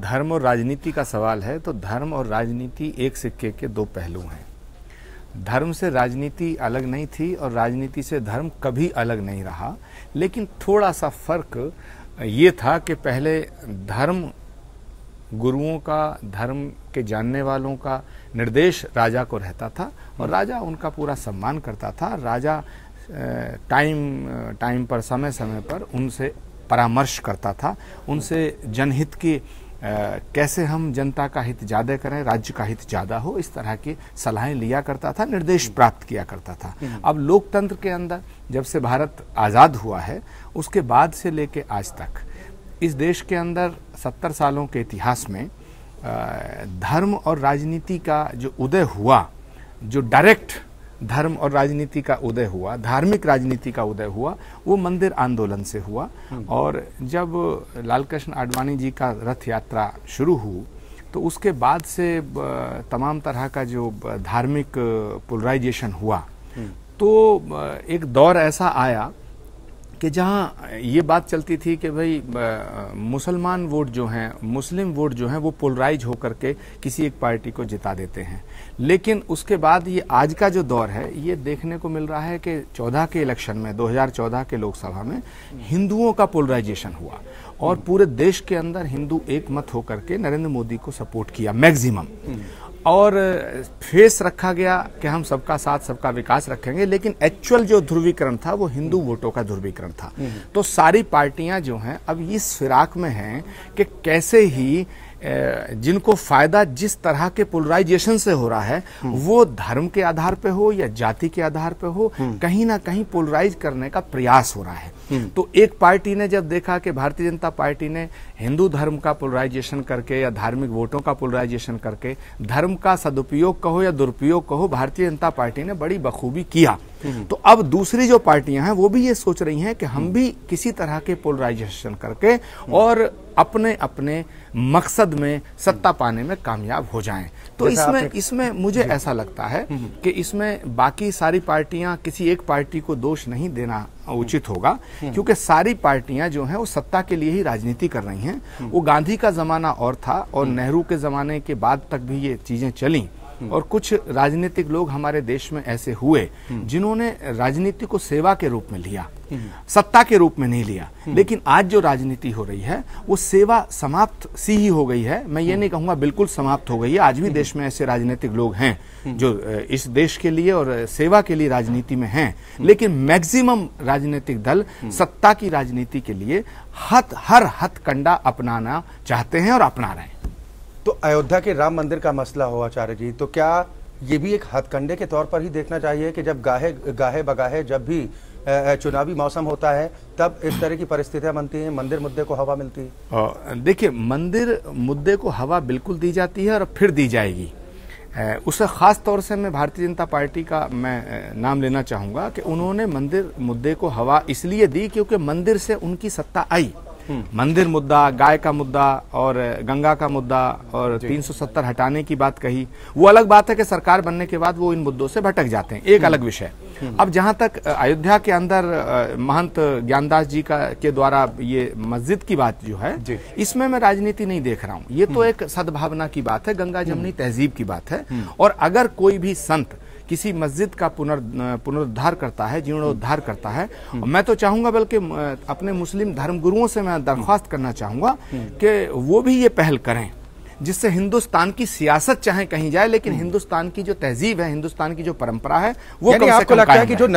धर्म और राजनीति का सवाल है तो धर्म और राजनीति एक सिक्के के दो पहलू हैं धर्म से राजनीति अलग नहीं थी और राजनीति से धर्म कभी अलग नहीं रहा लेकिन थोड़ा सा फर्क ये था कि पहले धर्म गुरुओं का धर्म के जानने वालों का निर्देश राजा को रहता था और राजा उनका पूरा सम्मान करता था राजा टाइम टाइम पर समय समय पर उनसे परामर्श करता था उनसे जनहित की कैसे हम जनता का हित ज़्यादा करें राज्य का हित ज़्यादा हो इस तरह की सलाहें लिया करता था निर्देश हम्म। प्राप्त किया करता था हम्म। अब लोकतंत्र के अंदर जब से भारत आज़ाद हुआ है उसके बाद से लेके आज तक इस देश के अंदर सत्तर सालों के इतिहास में धर्म और राजनीति का जो उदय हुआ जो डायरेक्ट धर्म और राजनीति का उदय हुआ धार्मिक राजनीति का उदय हुआ वो मंदिर आंदोलन से हुआ हम्म। और जब लालकृष्ण आडवाणी जी का रथ यात्रा शुरू हुई तो उसके बाद से तमाम तरह का जो धार्मिक पोलराइजेशन हुआ हम्म। तो एक दौर ऐसा आया कि जहाँ ये बात चलती थी कि भाई मुसलमान वोट जो हैं मुस्लिम वोट जो हैं वो पोलराइज होकर के किसी एक पार्टी को जिता देते हैं लेकिन उसके बाद ये आज का जो दौर है ये देखने को मिल रहा है कि 14 के इलेक्शन में 2014 के लोकसभा में हिंदुओं का पोलराइजेशन हुआ और पूरे देश के अंदर हिंदू एक मत होकर के नरेंद्र मोदी को सपोर्ट किया मैक्सिमम और फेस रखा गया कि हम सबका साथ सबका विकास रखेंगे लेकिन एक्चुअल जो ध्रुवीकरण था वो हिंदू हम्म। वोटों का ध्रुवीकरण था हम्म। तो सारी पार्टियां जो हैं अब इस फिराक में हैं कि कैसे ही जिनको फायदा जिस तरह के पोलराइजेशन से हो रहा है हम्म। वो धर्म के आधार पे हो या जाति के आधार पे हो हम्म। कहीं ना कहीं पोलराइज करने का प्रयास हो रहा है हम्म। तो एक पार्टी ने जब देखा कि भारतीय जनता पार्टी ने हिंदू धर्म का पोलराइजेशन करके या धार्मिक वोटों का पोलराइजेशन करके धर्म का सदुपयोग कहो या दुरुपयोग कहो भारतीय जनता पार्टी ने बड़ी बखूबी किया हम्म। तो अब दूसरी जो पार्टियां हैं वो भी ये सोच रही हैं कि हम हम्म। भी किसी तरह के पोलराइजेशन करके और अपने अपने मकसद में सत्ता हम्म। पाने में कामयाब हो जाएं तो इसमें इसमें मुझे ऐसा लगता है कि इसमें बाकी सारी पार्टियां किसी एक पार्टी को दोष नहीं देना उचित होगा क्योंकि सारी पार्टियां जो हैं वो सत्ता के लिए ही राजनीति कर रही हैं वो गांधी का जमाना और था और नेहरू के जमाने के बाद तक भी ये चीजें चली और कुछ राजनीतिक लोग हमारे देश में ऐसे हुए जिन्होंने राजनीति को सेवा के रूप में लिया सत्ता के रूप में नहीं लिया लेकिन आज जो राजनीति हो रही है वो सेवा समाप्त सी ही हो गई है मैं ये नहीं कहूंगा बिल्कुल समाप्त हो गई है आज भी देश में ऐसे राजनीतिक लोग हैं जो इस देश के लिए और सेवा के लिए राजनीति में हैं लेकिन मैक्सिमम राजनीतिक दल सत्ता की राजनीति के लिए हथ हर हथ कंडा अपनाना चाहते हैं और अपना रहे हैं तो अयोध्या के राम मंदिर का मसला हो आचार्य जी तो क्या ये भी एक हथकंडे के तौर पर ही देखना चाहिए कि जब गाहे गाहे बगाहे जब भी चुनावी मौसम होता है तब इस तरह की परिस्थितियां बनती हैं मंदिर मुद्दे को हवा मिलती है देखिए मंदिर मुद्दे को हवा बिल्कुल दी जाती है और फिर दी जाएगी उससे ख़ास तौर से मैं भारतीय जनता पार्टी का मैं नाम लेना चाहूँगा कि उन्होंने मंदिर मुद्दे को हवा इसलिए दी क्योंकि मंदिर से उनकी सत्ता आई मंदिर मुद्दा गाय का मुद्दा और गंगा का मुद्दा और 370 हटाने की बात कही वो अलग बात है कि सरकार बनने के बाद वो इन मुद्दों से भटक जाते हैं एक हम्म। अलग विषय हम्म। अब जहां तक अयोध्या के अंदर महंत ज्ञानदास जी का के द्वारा ये मस्जिद की बात जो है इसमें मैं राजनीति नहीं देख रहा हूँ ये तो हम्म। एक सद्भावना की बात है गंगा जमनी तहजीब की बात है और अगर कोई भी संत किसी मस्जिद का पुनर् पुनरुद्धार करता है जीर्णोद्धार करता है और मैं तो चाहूंगा बल्कि अपने मुस्लिम धर्मगुरुओं से मैं दरख्वास्त करना चाहूंगा कि वो भी ये पहल करें जिससे हिंदुस्तान की सियासत चाहे कहीं जाए लेकिन हम्म। हिंदुस्तान की जो तहजीब है हिंदुस्तान की जो परंपरा है वो आपको लगता है कि जो